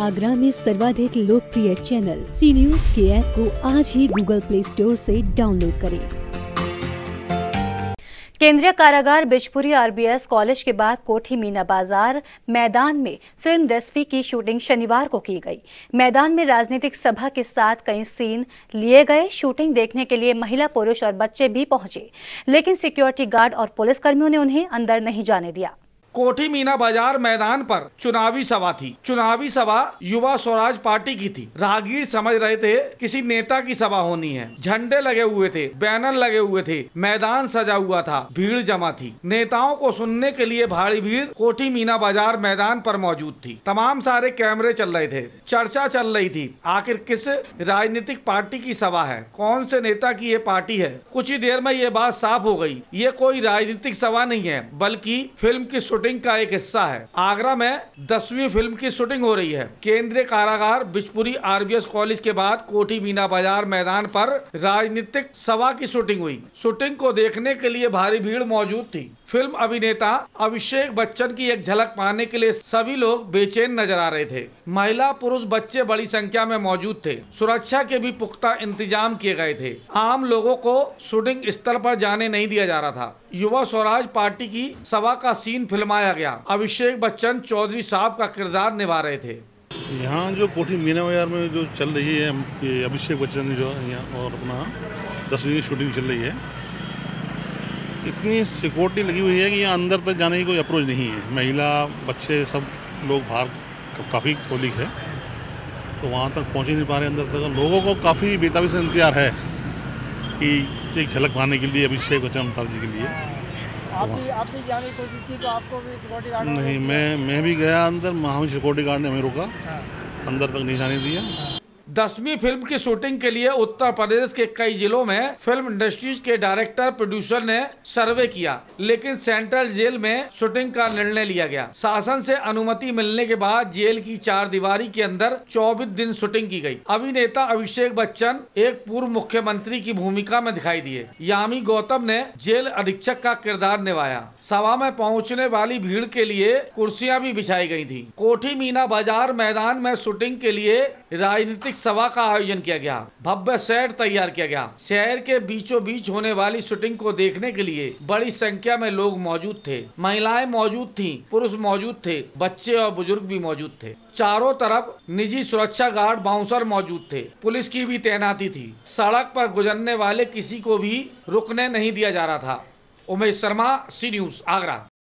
आगरा में सर्वाधिक लोकप्रिय चैनल सी न्यूज के ऐप को आज ही गूगल प्ले स्टोर से डाउनलोड करें केंद्रीय कारागार बिजपुरी आरबीएस कॉलेज के बाद कोठी मीना बाजार मैदान में फिल्म दसवीं की शूटिंग शनिवार को की गई मैदान में राजनीतिक सभा के साथ कई सीन लिए गए शूटिंग देखने के लिए महिला पुरुष और बच्चे भी पहुंचे लेकिन सिक्योरिटी गार्ड और पुलिसकर्मियों ने उन्हें अंदर नहीं जाने दिया कोठी मीना बाजार मैदान पर चुनावी सभा थी चुनावी सभा युवा स्वराज पार्टी की थी राहगीर समझ रहे थे किसी नेता की सभा होनी है झंडे लगे हुए थे बैनर लगे हुए थे मैदान सजा हुआ था भीड़ जमा थी नेताओं को सुनने के लिए भारी भीड़ कोठी मीना बाजार मैदान पर मौजूद थी तमाम सारे कैमरे चल रहे थे चर्चा चल रही थी आखिर किस राजनीतिक पार्टी की सभा है कौन से नेता की ये पार्टी है कुछ ही देर में ये बात साफ हो गयी ये कोई राजनीतिक सभा नहीं है बल्कि फिल्म की शूटिंग का एक हिस्सा है आगरा में दसवीं फिल्म की शूटिंग हो रही है केंद्रीय कारागार बिजपुरी आरबीएस कॉलेज के बाद कोठी मीना बाजार मैदान पर राजनीतिक सभा की शूटिंग हुई शूटिंग को देखने के लिए भारी भीड़ मौजूद थी फिल्म अभिनेता अभिषेक बच्चन की एक झलक पाने के लिए सभी लोग बेचैन नजर आ रहे थे महिला पुरुष बच्चे बड़ी संख्या में मौजूद थे सुरक्षा के भी पुख्ता इंतजाम किए गए थे आम लोगों को शूटिंग स्थल पर जाने नहीं दिया जा रहा था युवा स्वराज पार्टी की सभा का सीन फिल्माया गया अभिषेक बच्चन चौधरी साहब का किरदार निभा रहे थे यहाँ जो कोठी मीना बाजार में जो चल रही है अभिषेक बच्चन जो यहाँ और अपना दसवीं शूटिंग चल रही है इतनी सिक्योरिटी लगी हुई है कि यहाँ अंदर तक जाने की कोई अप्रोच नहीं है महिला बच्चे सब लोग बाहर काफ़ी पब्लिक है तो वहाँ तक पहुँच ही नहीं पा रहे अंदर तक लोगों को काफ़ी बेताबी से इंतजार है कि एक झलक पाने के लिए अभिषेक बच्चन अमिताभ जी के लिए आप भी जाने की कोशिश की तो आपको भी सिक्योरिटी गार्ड नहीं मैं मैं भी गया अंदर वहाँ भी सिक्योरिटी गार्ड ने हमें रोका हाँ। अंदर तक नहीं जाने दिया दसवीं फिल्म की शूटिंग के लिए उत्तर प्रदेश के कई जिलों में फिल्म इंडस्ट्रीज के डायरेक्टर प्रोड्यूसर ने सर्वे किया लेकिन सेंट्रल जेल में शूटिंग का निर्णय लिया गया शासन से अनुमति मिलने के बाद जेल की चार दीवारी के अंदर चौबीस दिन शूटिंग की गई अभिनेता अभिषेक बच्चन एक पूर्व मुख्यमंत्री की भूमिका में दिखाई दिए यामी गौतम ने जेल अधीक्षक का किरदार निभाया सभा में पहुँचने वाली भीड़ के लिए कुर्सियाँ भी बिछाई गयी थी कोठी मीना बाजार मैदान में शूटिंग के लिए राजनीतिक सभा का आयोजन किया गया भव्य सेट तैयार किया गया शहर के बीचों बीच होने वाली शूटिंग को देखने के लिए बड़ी संख्या में लोग मौजूद थे महिलाएं मौजूद थी पुरुष मौजूद थे बच्चे और बुजुर्ग भी मौजूद थे चारों तरफ निजी सुरक्षा गार्ड बाउंसर मौजूद थे पुलिस की भी तैनाती थी सड़क पर गुजरने वाले किसी को भी रुकने नहीं दिया जा रहा था उमेश शर्मा सी न्यूज आगरा